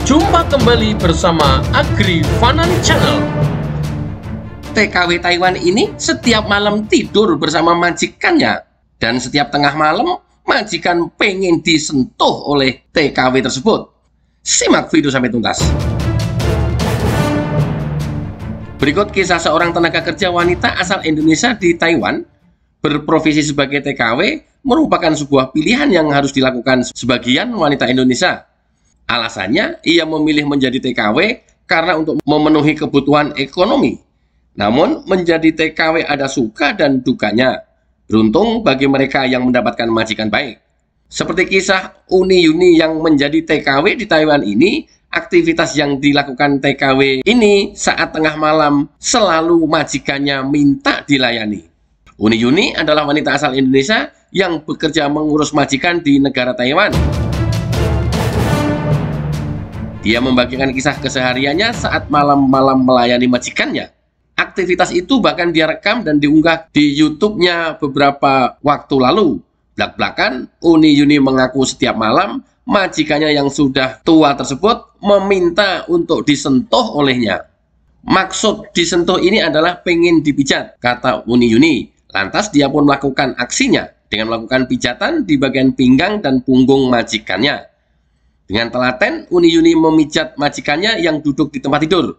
Jumpa kembali bersama Agri Fanan Channel. TKW Taiwan ini setiap malam tidur bersama majikannya dan setiap tengah malam majikan pengen disentuh oleh TKW tersebut. Simak video sampai tuntas. Berikut kisah seorang tenaga kerja wanita asal Indonesia di Taiwan berprofesi sebagai TKW merupakan sebuah pilihan yang harus dilakukan sebagian wanita Indonesia Alasannya, ia memilih menjadi TKW karena untuk memenuhi kebutuhan ekonomi. Namun, menjadi TKW ada suka dan dukanya. Beruntung bagi mereka yang mendapatkan majikan baik. Seperti kisah Uni Yuni yang menjadi TKW di Taiwan ini, aktivitas yang dilakukan TKW ini saat tengah malam selalu majikannya minta dilayani. Uni Yuni adalah wanita asal Indonesia yang bekerja mengurus majikan di negara Taiwan. Dia membagikan kisah kesehariannya saat malam-malam melayani majikannya. Aktivitas itu bahkan dia rekam dan diunggah di YouTube-nya beberapa waktu lalu. Belak-belakan, Uni Yuni mengaku setiap malam majikannya yang sudah tua tersebut meminta untuk disentuh olehnya. Maksud disentuh ini adalah pengen dipijat, kata Uni Yuni. Lantas dia pun melakukan aksinya dengan melakukan pijatan di bagian pinggang dan punggung majikannya. Dengan telaten, uni Yuni memijat majikannya yang duduk di tempat tidur.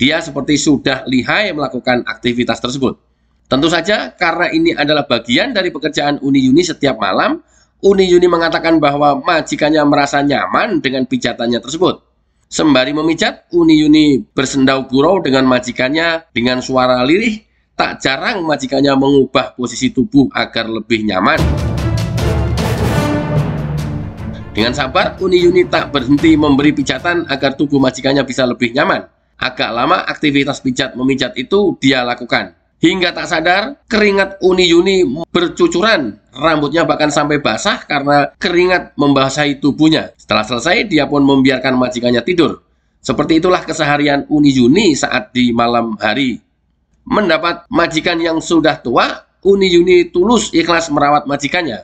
Dia seperti sudah lihai melakukan aktivitas tersebut. Tentu saja, karena ini adalah bagian dari pekerjaan uni Yuni setiap malam, uni Yuni mengatakan bahwa majikannya merasa nyaman dengan pijatannya tersebut. Sembari memijat, uni Yuni bersendau gurau dengan majikannya dengan suara lirih, tak jarang majikannya mengubah posisi tubuh agar lebih nyaman. Dengan sabar, Uni Yuni tak berhenti memberi pijatan agar tubuh majikannya bisa lebih nyaman. Agak lama aktivitas pijat memijat itu dia lakukan. Hingga tak sadar, keringat Uni Yuni bercucuran. Rambutnya bahkan sampai basah karena keringat membasahi tubuhnya. Setelah selesai, dia pun membiarkan majikannya tidur. Seperti itulah keseharian Uni Yuni saat di malam hari. Mendapat majikan yang sudah tua, Uni Yuni tulus ikhlas merawat majikannya.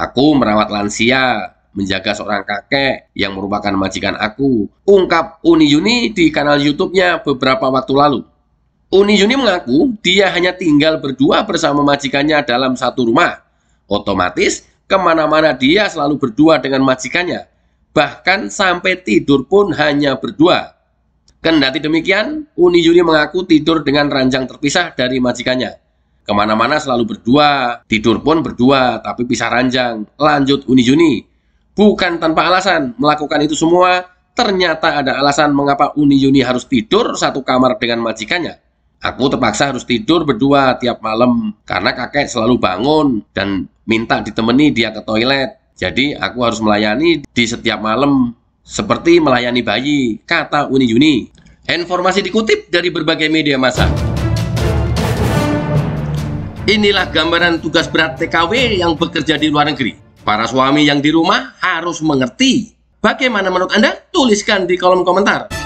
Aku merawat lansia, menjaga seorang kakek yang merupakan majikan aku, ungkap Uni Yuni di kanal YouTube-nya beberapa waktu lalu. Uni Yuni mengaku dia hanya tinggal berdua bersama majikannya dalam satu rumah. Otomatis kemana-mana dia selalu berdua dengan majikannya. Bahkan sampai tidur pun hanya berdua. Kendati demikian, Uni Yuni mengaku tidur dengan ranjang terpisah dari majikannya. Kemana-mana selalu berdua, tidur pun berdua, tapi pisah ranjang. Lanjut Uni Yuni, bukan tanpa alasan melakukan itu semua, ternyata ada alasan mengapa Uni Yuni harus tidur satu kamar dengan majikannya. Aku terpaksa harus tidur berdua tiap malam karena kakek selalu bangun dan minta ditemani dia ke toilet. Jadi aku harus melayani di setiap malam seperti melayani bayi, kata Uni Yuni. Informasi dikutip dari berbagai media massa. Inilah gambaran tugas berat TKW yang bekerja di luar negeri. Para suami yang di rumah harus mengerti. Bagaimana menurut Anda? Tuliskan di kolom komentar.